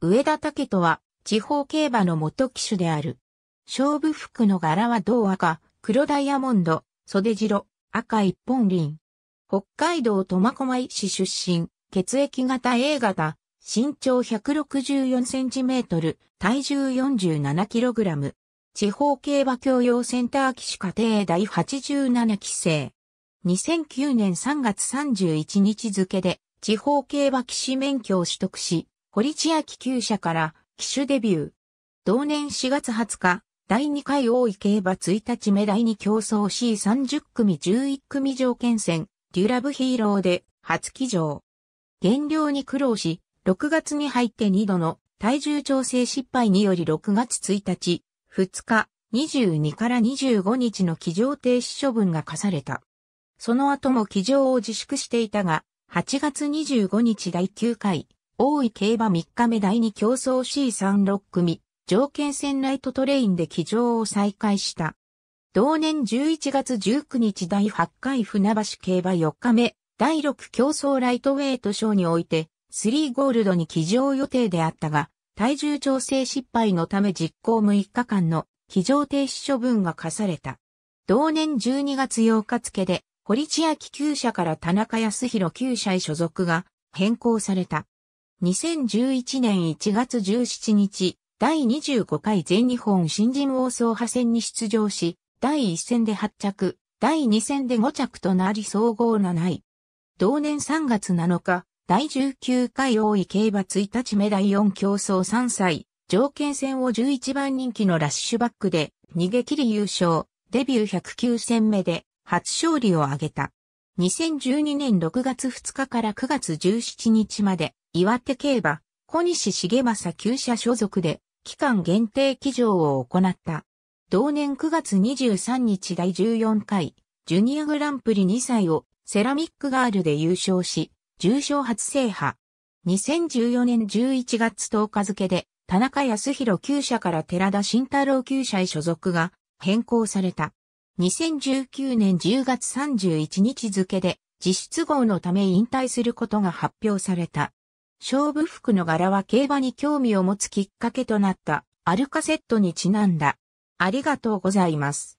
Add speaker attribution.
Speaker 1: 上田武人は、地方競馬の元騎手である。勝負服の柄は銅赤、黒ダイヤモンド、袖白、赤一本輪。北海道苫小牧市出身、血液型 A 型、身長164センチメートル、体重47キログラム。地方競馬教養センター騎手家庭第87期生。2009年3月31日付で地方競馬騎士免許を取得し、堀千秋厩舎から騎手デビュー。同年4月20日、第2回大井競馬1日目第2競争 C30 組11組条件戦、デュラブヒーローで初騎乗。減量に苦労し、6月に入って2度の体重調整失敗により6月1日、2日、22から25日の騎乗停止処分が課された。その後も騎乗を自粛していたが、8月25日第9回大井競馬3日目第2競争 C36 組、条件戦ライトトレインで騎乗を再開した。同年11月19日第8回船橋競馬4日目、第6競争ライトウェイト賞において、3ゴールドに騎乗予定であったが、体重調整失敗のため実行6日間の騎乗停止処分が課された。同年12月8日付で、堀千秋厩舎から田中康弘厩舎へ所属が変更された。2011年1月17日、第25回全日本新人王総派戦に出場し、第1戦で8着、第2戦で5着となり総合7位。同年3月7日、第19回王位競馬1日目第4競争3歳、条件戦を11番人気のラッシュバックで逃げ切り優勝、デビュー109戦目で初勝利を挙げた。2012年6月2日から9月17日まで、岩手競馬、小西重正旧社所属で、期間限定騎乗を行った。同年9月23日第14回、ジュニアグランプリ2歳を、セラミックガールで優勝し、重賞初制覇。2014年11月10日付で、田中康弘旧社から寺田慎太郎旧社へ所属が変更された。2019年10月31日付で実質号のため引退することが発表された。勝負服の柄は競馬に興味を持つきっかけとなったアルカセットにちなんだ。ありがとうございます。